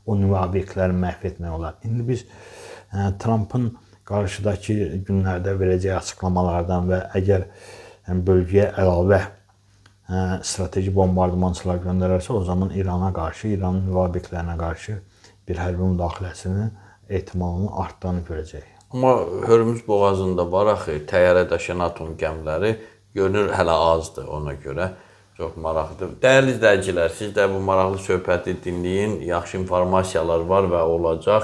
o nüvə obyektləri məhv etmək olar. İndi biz e, Trampın qarşıdakı günlərdə verəcəyi açıqlamalardan və əgər e, bölgəyə əlavə e, strateji bombardımançılar göndərərsə, o zaman İrana qarşı, İranın nüvə obyektlərinə qarşı bir hərbi müdaxiləsinin ehtimalının artdığını görəcəyik. Amma Hörmüz boğazında var axı, təyyarə daşıyan atom gəmiləri görünür hələ azdır ona görə. Çox maraqlıdır. Dəyərli izləyicilər, siz də bu maraqlı söhbəti dinləyin. Yaxşı informasiyalar var və olacaq.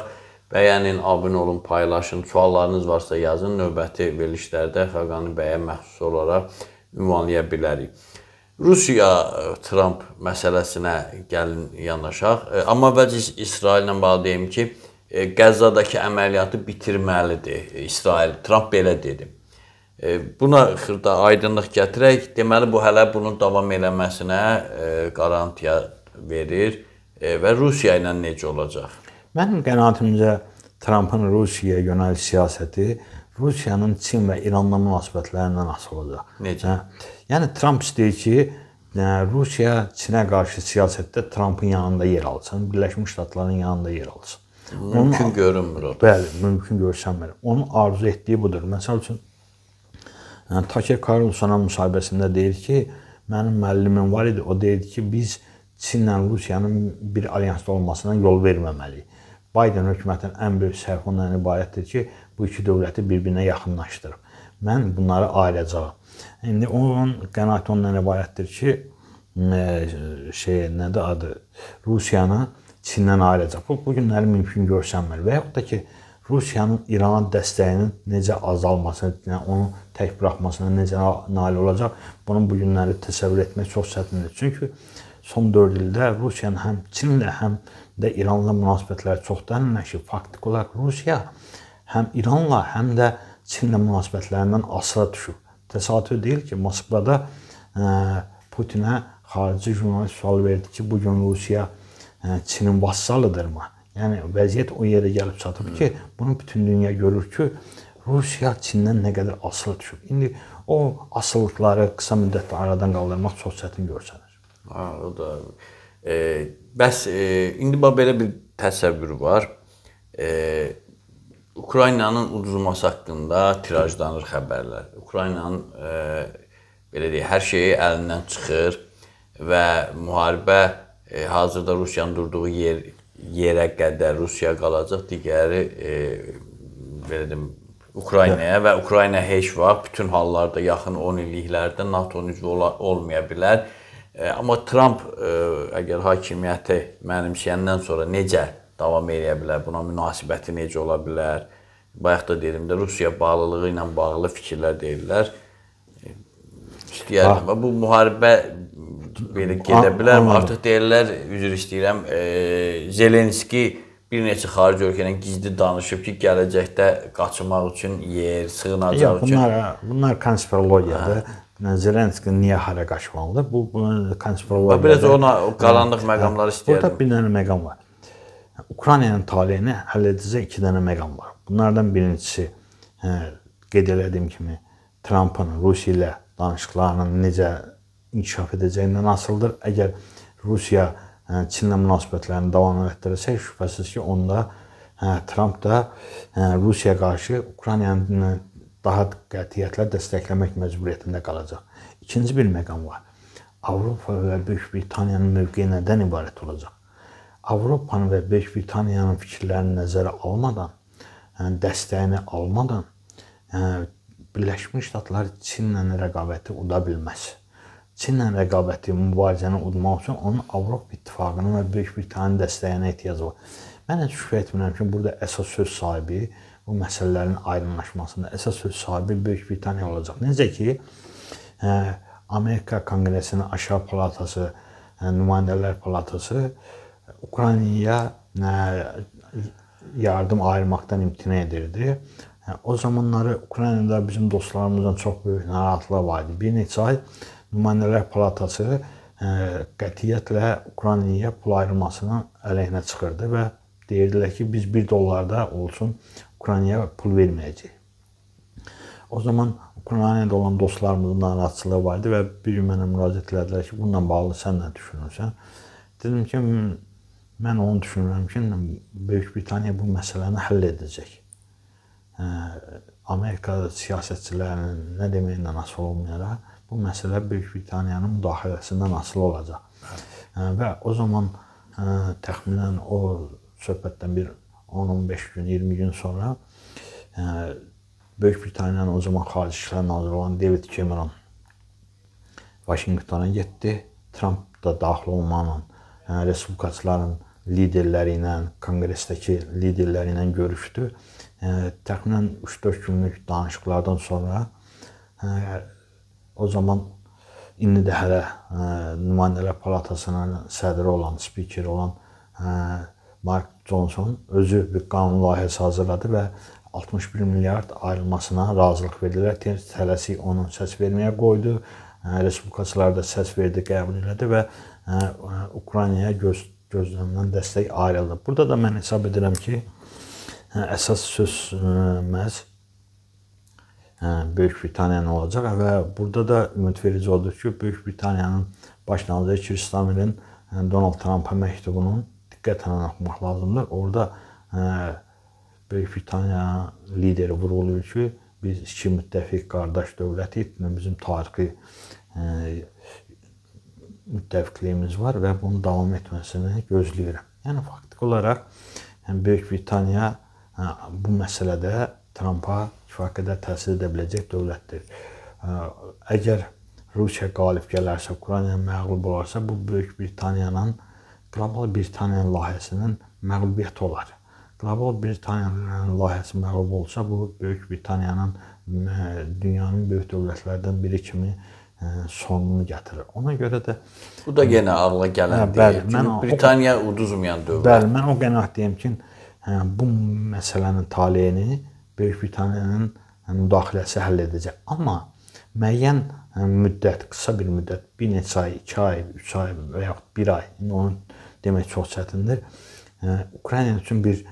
Bəyənin, abunə olun, paylaşın. Suallarınız varsa yazın. Növbəti verilişlərdə Xaqani bəyə məxsus olaraq ünvanlaya bilərik. Rusiya e, Tramp məsələsinə gəlin yanaşaq. E, amma əvvəlcə İsraillə bağlı deyim ki, e, Qəzzadakı əməliyyatı bitirməlidir İsrail. Tramp belə dedi. E, buna xırda aydınlıq gətirək, deməli bu hələ bunun davam eləməsinə qarantiya e, verir e, və Rusiya ilə necə olacaq? Mənim qənaətimcə Trampın Rusiyaya yönəlik siyasəti Rusiyanın Çin və İranla münasibətlərindən asılı olacaq. Necə? Hə? Yəni Tramp istəyir ki, Rusiya Çinə qarşı siyasətdə Trampın yanında yer alsın, Birləşmiş Ştatların yanında yer alsın. Mümkün Onun, görünmür o. Bəli, mümkün görsənmir. Onun arzu etdiyi budur. Məsəl üçün Yəni, Taker Karlsona müsahibəsində deyir ki, mənim müəllimim var idi, o deyirdi ki, biz Çinlə Rusiyanın bir alyansda olmasına yol verməməliyik. Biden hökumətinin ən böyük səhvi ondan ibarətdir ki, bu iki dövləti bir-birinə yaxınlaşdırıb. Mən bunları ayıracağam. İndi onun qənaəti ondan ibarətdir ki, e, şey nədir adı? Rusiyanı Çindən ayıracaq. Bu bu günləri mümkün görsənmir və yaxud da ki, Rusiyanın İrana dəstəyinin necə azalmasına, yəni onu tək buraxmasına necə nail olacaq, bunu bu günləri təsəvvür etmək çox çətindir. Çünki son 4 ildə Rusiyanın həm Çinlə, həm də İranla münasibətləri çox dərinləşib. Faktiki olaraq Rusiya həm İranla, həm də Çinlə münasibətlərindən asıla düşüb. Təsadüf deyil ki, Moskvada e, Putinə xarici jurnalist sual verdi ki, bu gün Rusiya e, Çinin vassalıdırmı? Yəni vəziyyət o yerə gəlib çatıb ki, bunu bütün dünya görür ki, Rusiya Çindən nə qədər asılı düşüb. İndi o asılıqları qısa müddətdə aradan qaldırmaq çox çətin görsənir. Ha, o da e, bəs e, indi bax belə bir təsəvvür var. E, Ukraynanın uduzması haqqında tirajlanır xəbərlər. Ukraynanın e, belə deyək, hər şeyi əlindən çıxır və müharibə e, hazırda Rusiyanın durduğu yer yerə qədər Rusiya qalacaq, digəri e, belə deyim Ukraynaya və Ukrayna heç vaxt bütün hallarda yaxın 10 illiklərdə NATO-nun üzvü ola, olmaya bilər. E, amma Tramp e, əgər hakimiyyəti mənimsəyəndən sonra necə davam edə bilər, buna münasibəti necə ola bilər? Bayaq da dedim də Rusiya bağlılığı ilə bağlı fikirlər deyirlər. E, istəyərdim. Ah. Bu müharibə belə gedə bilərmi? Artıq deyirlər, üzr istəyirəm, e, Zelenski bir neçə xarici ölkədən gizli danışıb ki, gələcəkdə qaçmaq üçün yer, sığınacaq Yox, bunlar, üçün. Bunlar bunlar konspirologiyadır. Hə. Zelenski niyə hələ qaçmalıdır? Bu, bu konspirologiya. Və biraz ona qaranlıq hə, məqamlar istəyir. Burada bir dənə məqam var. Ukraynanın taleyini həll edəcək 2 dənə məqam var. Bunlardan birincisi hə, qeyd elədiyim kimi Trampın Rusiya ilə danışıqlarının necə inkişaf edəcəyindən asılıdır. Əgər Rusiya Çinlə münasibətlərini davam etdirəcək, şübhəsiz ki, onda Tramp da Rusiyaya qarşı Ukraynanı daha qətiyyətlə dəstəkləmək məcburiyyətində qalacaq. İkinci bir məqam var. Avropa və Böyük Britaniyanın mövqeyi nədən ibarət olacaq? Avropanın və Böyük Britaniyanın fikirlərini nəzərə almadan, dəstəyini almadan Birləşmiş Ştatlar Çinlə rəqabəti uda bilməz. Çinlə rəqabəti, mübarizəni udmaq üçün onun Avropa İttifaqının və Böyük Britaniyanın dəstəyinə ehtiyacı var. Mən heç şübhə etmirəm ki, burada əsas söz sahibi bu məsələlərin aydınlaşmasında əsas söz sahibi Böyük Britaniya olacaq. Necə ki, e, Amerika Konqresinin aşağı palatası, e, nümayəndələr palatası Ukraynaya e, yardım ayırmaqdan imtina edirdi. O zamanları Ukraynada bizim dostlarımızdan çox böyük narahatlar var idi. Bir neçə ay Nümayəndələr Palatası ə, e, qətiyyətlə Ukraynaya pul ayrılmasının əleyhinə çıxırdı və deyirdilər ki, biz 1 dollarda olsun Ukraynaya pul verməyəcəyik. O zaman Ukraynada olan dostlarımızın narahatçılığı var idi və bir gün mənə müraciət etdilər ki, bununla bağlı sən nə düşünürsən? Dedim ki, mən onu düşünürəm ki, Böyük Britaniya bu məsələni həll edəcək. Ə, e, Amerika siyasətçilərinin nə deməklə asılı olmayaraq bu məsələ Böyük Britaniyanın müdaxiləsindən asılı olacaq. Hə, və o zaman ə, hə, təxminən o söhbətdən bir 10-15 gün, 20 gün sonra ə, hə, Böyük Britaniyanın o zaman Xarici İşlər naziri olan David Cameron Vaşinqtona getdi. Tramp da daxil olmaqla yəni respublikaçıların liderləri ilə, konqresdəki liderləri ilə görüşdü. Ə, təxminən 3-4 günlük danışıqlardan sonra ə, o zaman indi də hələ ə, e, nümayəndələr palatasının sədri olan, spiker olan ə, e, Mark Johnson özü bir qanun layihəsi hazırladı və 61 milyard ayrılmasına razılıq verdilər. Tez tələsik onu səs verməyə qoydu. E, Respublikaçılar da səs verdi, qəbul elədi və Ukraynaya göz gözlənilən dəstək ayrıldı. Burada da mən hesab edirəm ki, əsas söz məhz Hə, Böyük Britaniyanın olacaq və burada da ümidverici oldu ki, Böyük Britaniyanın başlanğıcı Kirstamerin hə, Donald Trumpa məktubunun diqqətlə oxumaq lazımdır. Orada hə, Böyük Britaniya lideri vurğulayır ki, biz iki müttəfiq qardaş dövlətik, bizim tarixi ə, müttəfiqliyimiz var və bunun davam etməsini gözləyirəm. Yəni faktiki olaraq yəni Böyük Britaniya ə, bu məsələdə Trampa kifayət qədər təsir edə biləcək dövlətdir. Əgər Rusiya qalib gələrsə, Ukrayna məğlub olarsa, bu Böyük Britaniyanın Qlobal Britaniya layihəsinin məğlubiyyəti olar. Qlobal Britaniya layihəsi məğlub olsa, bu Böyük Britaniyanın dünyanın böyük dövlətlərindən biri kimi sonunu gətirir. Ona görə də bu da yenə ağla gələn hə, deyil. Çünki Britaniya o, uduzmayan dövlətdir. Bəli, mən o qənaətdəyəm ki, bu məsələnin taleyini Böyük Britaniyanın müdaxiləsi yəni, həll edəcək. Amma müəyyən yəni, müddət, qısa bir müddət, bir neçə ay, 2 ay, 3 ay və yaxud 1 ay, indi onu demək çox çətindir. Ukrayna üçün bir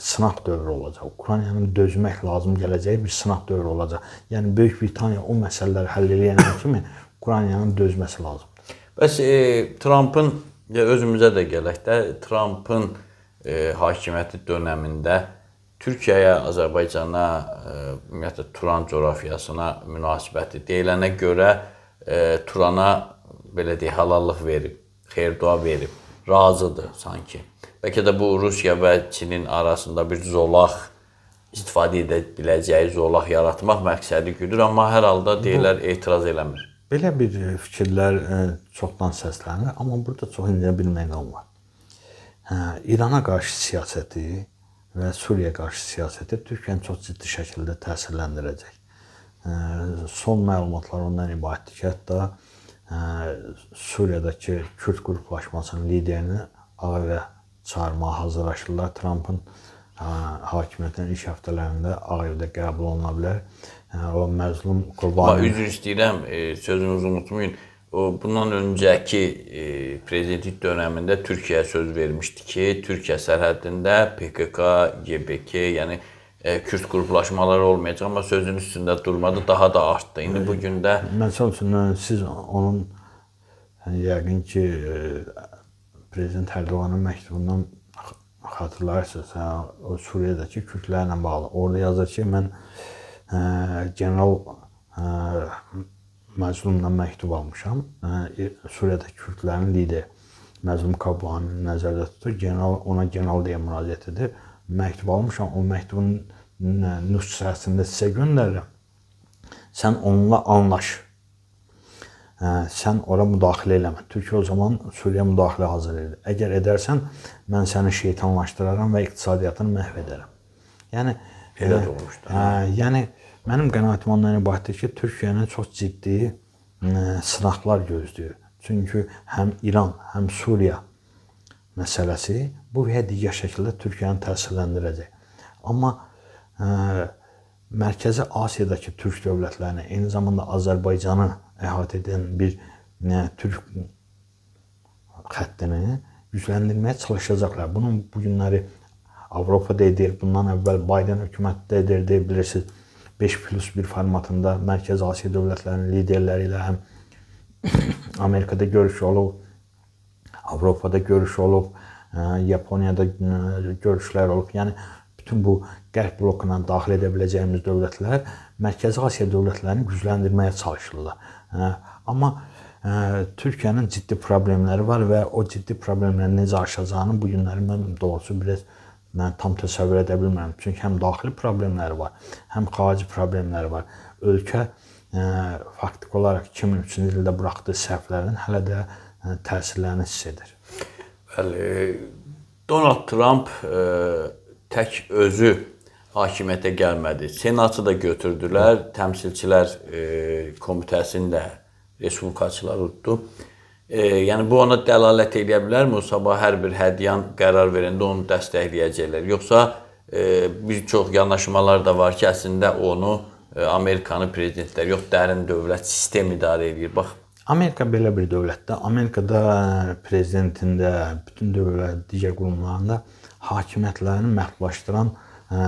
sınaq dövrü olacaq. Ukraynanın dözmək lazım gələcəyi bir sınaq dövrü olacaq. Yəni Böyük Britaniya o məsələləri həll edən kimi Ukraynanın dözməsi lazımdır. Bəs e, Trampın özümüzə də gələk də Trampın e, hakimiyyəti dövründə Türkiyəyə, Azərbaycana, e, ümumiyyətlə Turan coğrafiyasına münasibəti deyilənə görə e, Turana belə deyək halallıq verib, xeyir-dua verib, razıdır sanki. Bəlkə də bu Rusiya və Çinin arasında bir zolaq istifadə edə biləcəyi zolaq yaratmaq məqsədi güdür, amma hər halda deyirlər etiraz eləmir. Belə bir e, fikirlər çoxdan səslənir, amma burada çox indiyə bilmək olmaz. Hə, İrana qarşı siyasəti və Suriya qarşı siyasəti Türkiyəni çox ciddi şəkildə təsirləndirəcək. Son məlumatlar ondan ibarətdir ki, hətta Suriyadakı Kürd qruplaşmasının liderini ağaya çağırmağa hazırlaşırlar. Trampın hakimiyyətinin ilk həftələrində Ağevdə qəbul oluna bilər. O məzlum Qurbanov. Üzr istəyirəm, e, sözünüzü unutmayın bundan öncəki e, prezidentlik dövründə Türkiyə söz vermişdi ki, Türkiyə sərhədində PKK, YPG, yəni e, Kürd qruplaşmaları olmayacaq, amma sözün üstündə durmadı, daha da artdı. İndi bu gündə məsəl üçün siz onun yəni yəqin ki e, prezident Ərdoğanın məktubundan xatırlarsınız, hə, o Suriyədəki kürdlərlə bağlı. Orada yazır ki, mən ə, general ə, Məzlumdan məktub almışam. Hə, e, Suriyada kürdlərin lideri Məzlum Kabani nəzərdə tutur. General ona general deyə müraciət edir. Məktub almışam. O məktubun nüsxəsini də sizə göndərirəm. Sən onunla anlaş. Hə, sən ora müdaxilə eləmə. Türkiyə o zaman Suriyə müdaxilə hazır idi. Əgər edərsən, mən səni şeytanlaşdıraram və iqtisadiyyatını məhv edərəm. Yəni elə e, də olmuşdu. Hə, yəni Mənim qənaətim ondan ibarətdir ki, Türkiyəni çox ciddi e, sınaqlar gözləyir. Çünki həm İran, həm Suriya məsələsi bu və digər şəkildə Türkiyəni təsirləndirəcək. Amma ə, e, Mərkəzi Asiyadakı türk dövlətlərini, eyni zamanda Azərbaycanı əhatə edən bir nə e, türk xəttini gücləndirməyə çalışacaqlar. Bunun bu günləri Avropa da edir, bundan əvvəl Bayden hökuməti də edirdi, bilirsiniz. 5 plus 1 formatında Mərkəzi Asiya dövlətlərinin liderləri ilə həm Amerikada görüş olub, Avropada görüş olub, hə, Yaponiyada hə, görüşlər olub. Yəni bütün bu Qərb blokuna daxil edə biləcəyimiz dövlətlər Mərkəzi Asiya dövlətlərini gücləndirməyə çalışırlar. Hə. Amma Türkiyənin ciddi problemləri var və o ciddi problemləri necə aşacağını bu günləri mən doğrusu biraz mən tam təsəvvür edə bilmirəm. Çünki həm daxili problemləri var, həm xarici problemləri var. Ölkə ə, e, faktik olaraq 2003-cü ildə buraxdığı səhvlərin hələ də ə, e, təsirlərini hiss edir. Bəli, e, Donald Trump ə, tək özü hakimiyyətə gəlmədi. Senatı da götürdülər, təmsilçilər ə, komitəsini də respublikaçılar utdu. E, yəni bu ona dəlalət edə bilərmi? O sabah hər bir hədyan qərar verəndə onu dəstəkləyəcəklər. Yoxsa e, bir çox yanaşmalar da var ki, əslində onu e, Amerikanın prezidentləri yox, dərin dövlət sistemi idarə edir. Bax Amerika belə bir dövlətdir. Amerikada e, prezidentində, bütün dövlət digər qurumlarında hakimiyyətlərini məhdudlaşdıran ə, e,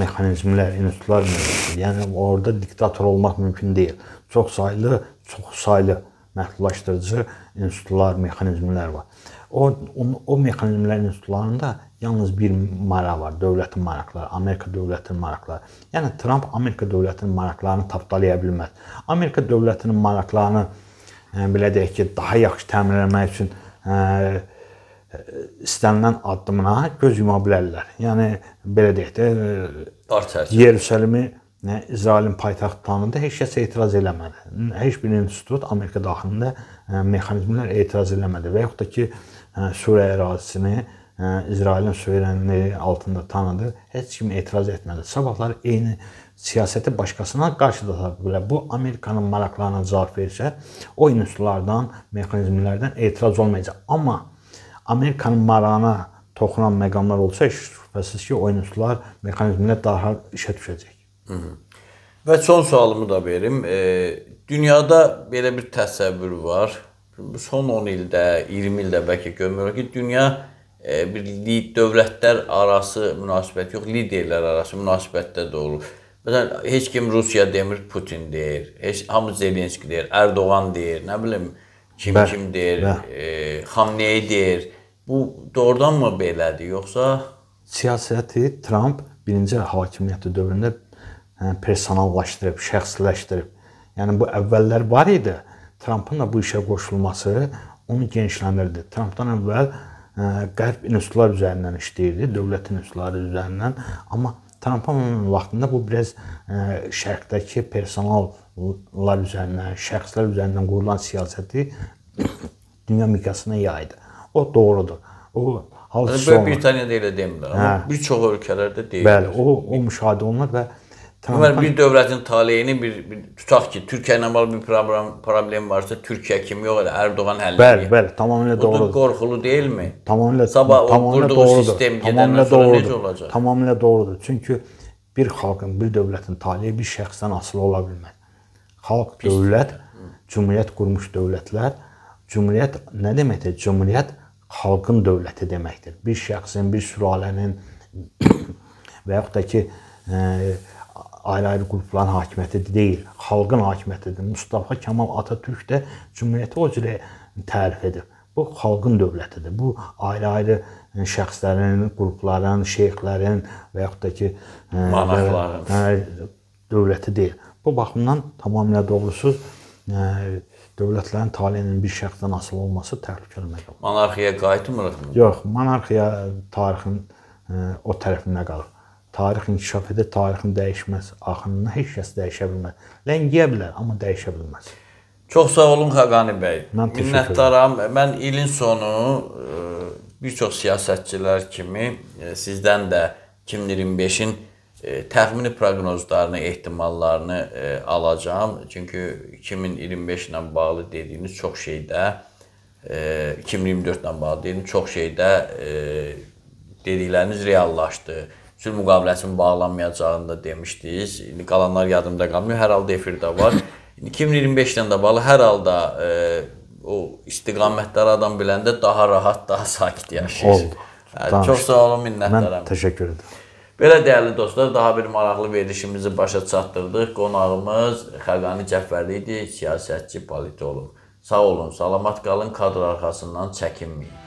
mexanizmlər, institutlar mövcuddur. Yəni orada diktator olmaq mümkün deyil. Çox saylı, çox saylı məhdudlaşdırıcı institutlar, mexanizmlər var. O o, o mexanizmlərin institutlarında yalnız bir maraq var, dövlətin maraqları, Amerika dövlətinin maraqları. Yəni Tramp Amerika dövlətinin maraqlarını tapdalaya bilməz. Amerika dövlətinin maraqlarını ə, e, belə deyək ki, daha yaxşı təmin etmək üçün ə, e, istənilən addımına göz yuma bilərlər. Yəni belə deyək də e, Yerusəlimi Nə İsrailin paytaxtlarında heç kəs etiraz eləmədi. Heç bir institut Amerika daxilində e, mexanizmlər etiraz eləmədi və yaxud da ki e, Suriya ərazisini e, İsrailin suverenliyi altında tanıdı. Heç kim etiraz etmədi. Sabahlar eyni siyasəti başqasına qarşı da bilə. Bu Amerikanın maraqlarına cavab versə, o institutlardan, mexanizmlərdən etiraz olmayacaq. Amma Amerikanın marağına toxunan məqamlar olsa, şübhəsiz ki, o institutlar, mexanizmlər daha işə düşəcək. Hı -hı. Və son sualımı da verim. E, dünyada belə bir təsəvvür var. Son 10 ildə, 20 ildə bəlkə görmürük ki, dünya e, bir dövlətlər arası münasibət yox, liderlər arası münasibətdə də olur. Məsələn, heç kim Rusiya demir, Putin deyir. Heç hamı Zelenski deyir, Erdoğan deyir, nə bilim kim bəh, kim deyir, bəh. e, Xamneyi deyir. Bu doğrudanmı belədir yoxsa siyasəti Tramp birinci hakimiyyəti dövründə Hə, personallaşdırıb, şəxsləşdirib. Yəni bu əvvəllər var idi. Trampın da bu işə qoşulması onu genişləndirdi. Trampdan əvvəl hə, qərb institutlar üzərindən işləyirdi, dövlət institutları üzərindən, amma Trampın vaxtında bu biraz hə, şərqdəki personallar üzərindən, şəxslər üzərindən qurulan siyasəti dünya miqyasına yaydı. O doğrudur. O hal sonra. Böyük Britaniyada elə demir, amma bir çox ölkələrdə deyil. Bəli, o o müşahidə olunur və Tamam. Deməli, bir dövlətin taleyini bir, bir tutaq ki, Türkiyə ilə bağlı bir problem, problem varsa, Türkiyə kimi yox elə Erdoğan həll edir. Bəli, bəli, tamamilə doğrudur. Bu da qorxulu deyilmi? Tamamilə. Sabah o qurduğu doğrudur. sistem gedəndən sonra doğrudur. necə olacaq? Tamamilə doğrudur. Çünki bir xalqın, bir dövlətin taleyi bir şəxsdən asılı ola bilməz. Xalq, Pis. dövlət, cümhuriyyət qurmuş dövlətlər, cümhuriyyət nə deməkdir? Cümhuriyyət xalqın dövləti deməkdir. Bir şəxsin, bir sülalənin və yaxud da ki, e, ayrı-ayrı qrupların hakimiyyəti deyil, xalqın hakimiyyətidir. Mustafa Kamal Atatürk də cümhuriyyəti o cür tərif edib. Bu xalqın dövlətidir. Bu ayrı-ayrı e, şəxslərin, qrupların, şeyxlərin və yaxud da ki e, monarxların e, dövləti deyil. Bu baxımdan tamamilə doğrusu dövlətlərin taleyinin bir şəxsdən asılı olması təhlükəli məqam. Monarxiya qayıtmırıq mı? Yox, monarxiya tarixin o tərəfində qalıb. Tarix inkişaf edir, tarixin dəyişməz, axınını heç kəs dəyişə bilməz. Ləngiyə bilər, amma dəyişə bilməz. Çox sağ olun Xaqani bəy. Mən minnətdaram. Mən ilin sonu e, bir çox siyasətçilər kimi e, sizdən də 2025-in e, təxmini proqnozlarını, ehtimallarını alacağam. Çünki 2025 ilə bağlı dediyiniz çox şeydə 2024 ilə bağlı dediyiniz çox şeydə dedikləriniz reallaşdı sülh müqaviləsinin bağlanmayacağını da demişdiniz. İndi qalanlar yadımda qalmır. Hər halda efirdə var. 2025-dən də bağlı hər halda e, o istiqamətləri adam biləndə daha rahat, daha sakit yaşayır. Oldu. Yəni, çox sağ olun, minnətdaram. Mən təşəkkür edirəm. Belə dəyərli dostlar, daha bir maraqlı verilişimizi başa çatdırdıq. Qonağımız Xəqani Cəfərli idi, siyasətçi, politoloq. Sağ olun, salamat qalın, kadr arxasından çəkinməyin.